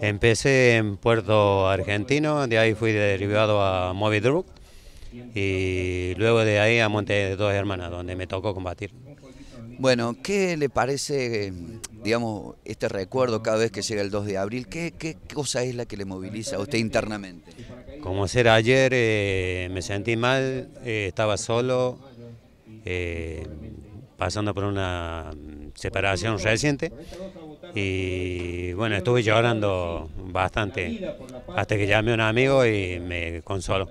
Empecé en Puerto Argentino, de ahí fui derivado a Movidruc y luego de ahí a Monte de Dos Hermanas, donde me tocó combatir. Bueno, ¿qué le parece, digamos, este recuerdo cada vez que llega el 2 de abril? ¿Qué, cosa es la que le moviliza a usted internamente? Como ser ayer, eh, me sentí mal, eh, estaba solo, eh, pasando por una separación reciente y bueno, estuve llorando bastante hasta que llamé a un amigo y me consoló.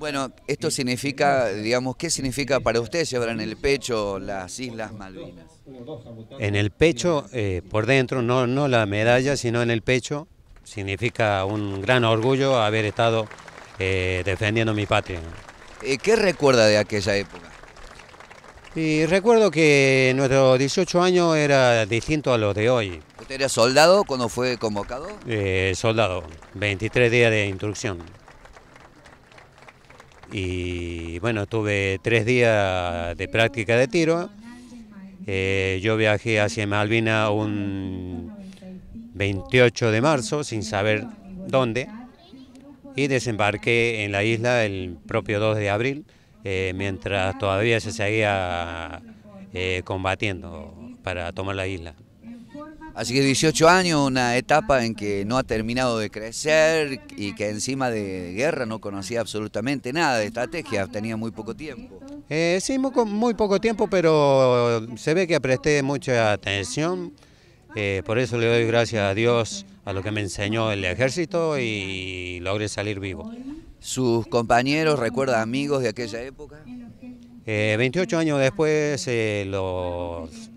Bueno, esto significa, digamos, ¿qué significa para usted llevar en el pecho las Islas Malvinas? En el pecho, eh, por dentro, no, no la medalla, sino en el pecho, significa un gran orgullo haber estado eh, defendiendo mi patria. Eh, ¿Qué recuerda de aquella época? Y recuerdo que nuestros 18 años era distinto a los de hoy. ¿Usted era soldado cuando fue convocado? Eh, soldado, 23 días de instrucción. Y bueno, tuve tres días de práctica de tiro. Eh, yo viajé hacia Malvina un 28 de marzo sin saber dónde y desembarqué en la isla el propio 2 de abril eh, mientras todavía se seguía eh, combatiendo para tomar la isla. Así que 18 años, una etapa en que no ha terminado de crecer y que encima de guerra no conocía absolutamente nada de estrategia, tenía muy poco tiempo. Eh, sí, muy, poco tiempo, pero se ve que presté mucha atención, eh, por eso le doy gracias a Dios a lo que me enseñó el ejército y logré salir vivo sus compañeros, recuerdan amigos de aquella época. 28 eh, años después, eh,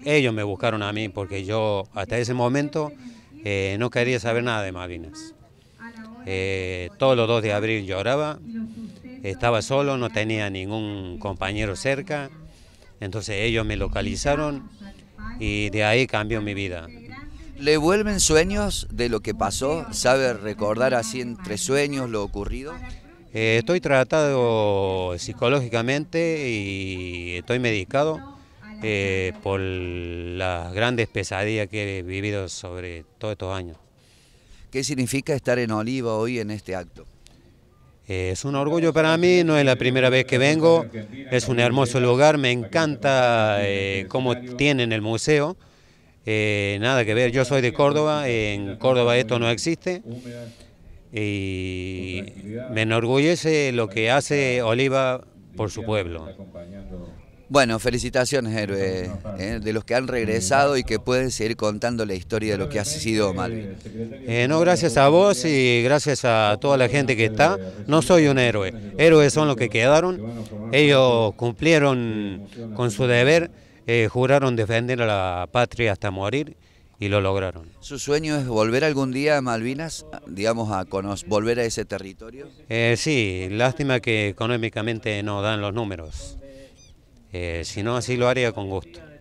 ellos me buscaron a mí porque yo hasta ese momento eh, no quería saber nada de Malvinas. todos los 2 de abril lloraba, estaba solo, no tenía ningún compañero cerca, entonces ellos me localizaron y de ahí cambió mi vida. ¿Le vuelven sueños de lo que pasó? ¿Sabe recordar así entre sueños lo ocurrido? Eh, estoy tratado psicológicamente y estoy medicado eh, por las grandes pesadillas que he vivido sobre todos estos años. ¿Qué significa estar en Oliva hoy en este acto? Eh, es un orgullo para mí, no es la primera vez que vengo, es un hermoso lugar, me encanta cómo tienen el museo, nada que ver, yo soy de Córdoba, en Córdoba esto no existe y me enorgullece lo que hace Oliva por su pueblo. Bueno, felicitaciones, héroe, eh, de los que han regresado y que pueden seguir contando la historia de lo que ha sido mal. Eh, no, gracias a vos y gracias a toda la gente que está. No soy un héroe, héroes son los que quedaron. Ellos cumplieron con su deber, eh, juraron defender a la patria hasta morir y lo lograron. ¿Su sueño es volver algún día a Malvinas, digamos, a volver a ese territorio? Eh, sí, lástima que económicamente no dan los números. Eh, si no, así lo haría con gusto.